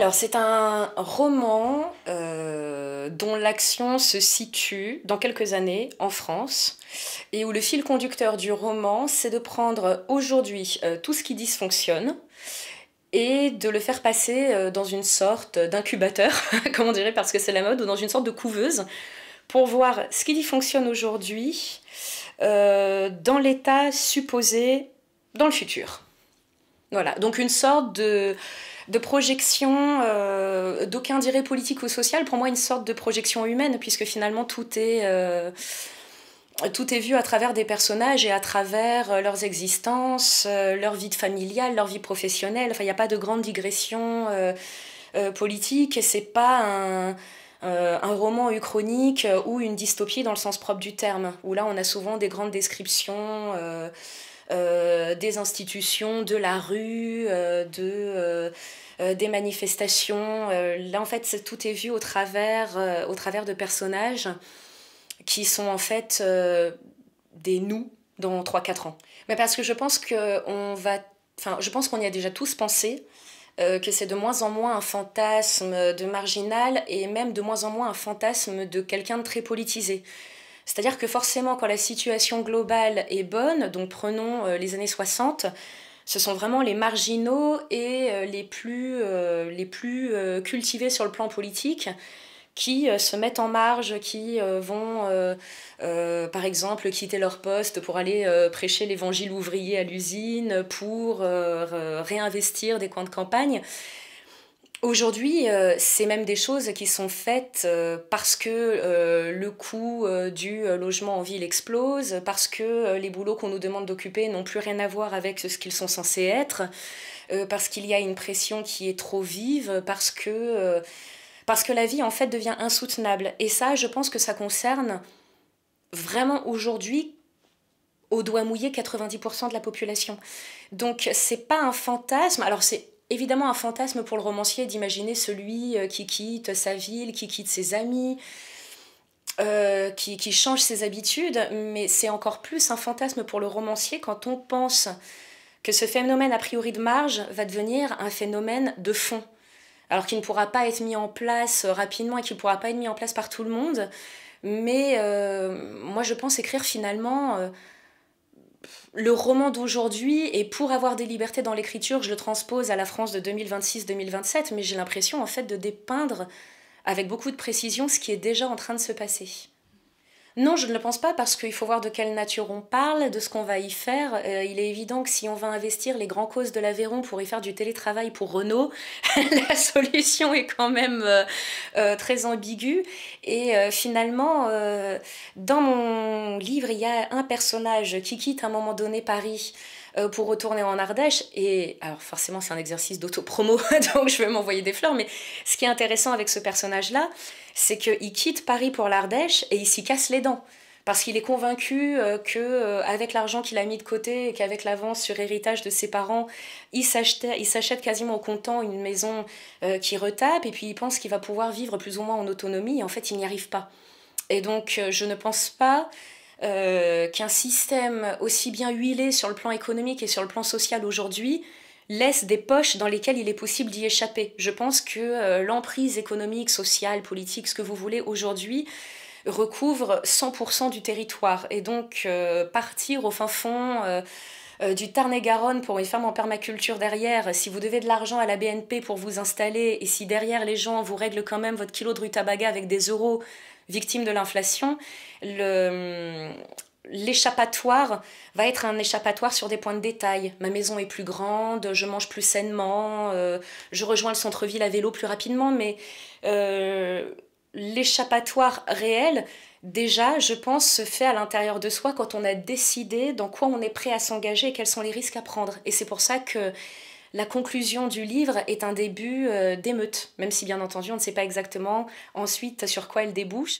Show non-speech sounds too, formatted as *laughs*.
Alors, c'est un roman euh, dont l'action se situe dans quelques années en France et où le fil conducteur du roman, c'est de prendre aujourd'hui euh, tout ce qui dysfonctionne et de le faire passer euh, dans une sorte d'incubateur, *laughs* comme on dirait parce que c'est la mode, ou dans une sorte de couveuse pour voir ce qui dysfonctionne aujourd'hui dans l'état supposé dans le futur. Voilà, donc une sorte de, projection, euh, d'aucun dirait politique ou social pour moi une sorte de projection humaine, puisque finalement tout est... Euh, tout est vu à travers des personnages et à travers euh, leurs existences, leur vie familiale, leur vie professionnelle. Enfin, il n'y a pas de grande digression politique et c'est pas un, un roman uchronique ou une dystopie dans le sens propre du terme, où là on a souvent des grandes descriptions. Euh, des institutions, de la rue, euh, de, euh, des manifestations. là, en fait, tout est vu au travers, au travers de personnages qui sont en fait des nous dans 3-4 ans. Mais parce que je pense qu'on va... Enfin, je pense qu'on y a déjà tous pensé, que c'est de moins en moins un fantasme de marginal et même de moins en moins un fantasme de quelqu'un de très politisé. C'est-à-dire que forcément, quand la situation globale est bonne, donc prenons euh, les années 60, ce sont vraiment les marginaux et euh, les plus, euh, les plus cultivés sur le plan politique qui se mettent en marge, qui vont, par exemple, quitter leur poste pour aller prêcher l'évangile ouvrier à l'usine, pour réinvestir des coins de campagne. Aujourd'hui, euh, c'est même des choses qui sont faites euh, parce que euh, le coût du logement en ville explose, parce que les boulots qu'on nous demande d'occuper n'ont plus rien à voir avec ce qu'ils sont censés être, parce qu'il y a une pression qui est trop vive, parce que, parce que la vie en fait devient insoutenable. Et ça, je pense que ça concerne vraiment aujourd'hui au doigt mouillé 90% de la population. Donc c'est pas un fantasme. Alors c'est évidemment un fantasme pour le romancier d'imaginer celui euh, qui quitte sa ville, qui quitte ses amis, euh, qui, change ses habitudes, mais c'est encore plus un fantasme pour le romancier quand on pense que ce phénomène a priori de marge va devenir un phénomène de fond, alors qu'il ne pourra pas être mis en place euh, rapidement et qu'il ne pourra pas être mis en place par tout le monde. Mais moi je pense écrire finalement le roman d'aujourd'hui, et pour avoir des libertés dans l'écriture, je le transpose à la France de 2026-2027, mais j'ai l'impression en fait de dépeindre avec beaucoup de précision ce qui est déjà en train de se passer. Non, je ne le pense pas parce qu'il faut voir de quelle nature on parle, de ce qu'on va y faire. Euh, il est évident que si on va investir les grands causes de l'Aveyron pour y faire du télétravail pour Renault, *laughs* la solution est quand même euh, euh, très ambiguë. Et finalement, dans mon livre, il y a un personnage qui quitte à un moment donné Paris euh, pour retourner en Ardèche. Et alors forcément, c'est un exercice d'autopromo, *laughs* donc je vais m'envoyer des fleurs. Mais ce qui est intéressant avec ce personnage-là, c'est qu'il quitte Paris pour l'Ardèche et il s'y casse les dents. Parce qu'il est convaincu euh, que euh, avec l'argent qu'il a mis de côté et qu'avec l'avance sur héritage de ses parents, il s'achète quasiment au comptant une maison qui retape et puis il pense qu'il va pouvoir vivre plus ou moins en autonomie. Et en fait, il n'y arrive pas. Et donc, je ne pense pas euh, qu'un système aussi bien huilé sur le plan économique et sur le plan social aujourd'hui laisse des poches dans lesquelles il est possible d'y échapper. Je pense que euh, l'emprise économique, sociale, politique, ce que vous voulez aujourd'hui, recouvre 100% du territoire. Et donc, euh, partir au fin fond euh, du Tarn-et-Garonne pour une femme en permaculture derrière, si vous devez de l'argent à la BNP pour vous installer et si derrière les gens vous règlent quand même votre kilo de rutabaga avec des euros victimes de l'inflation, le, hum, l'échappatoire va être un échappatoire sur des points de détail. Ma maison est plus grande, je mange plus sainement, euh, je rejoins le centre-ville à vélo plus rapidement, mais euh, l'échappatoire réel, déjà, je pense, se fait à l'intérieur de soi quand on a décidé dans quoi on est prêt à s'engager et quels sont les risques à prendre. Et c'est pour ça que la conclusion du livre est un début euh, d'émeute, même si bien entendu on ne sait pas exactement ensuite sur quoi elle débouche.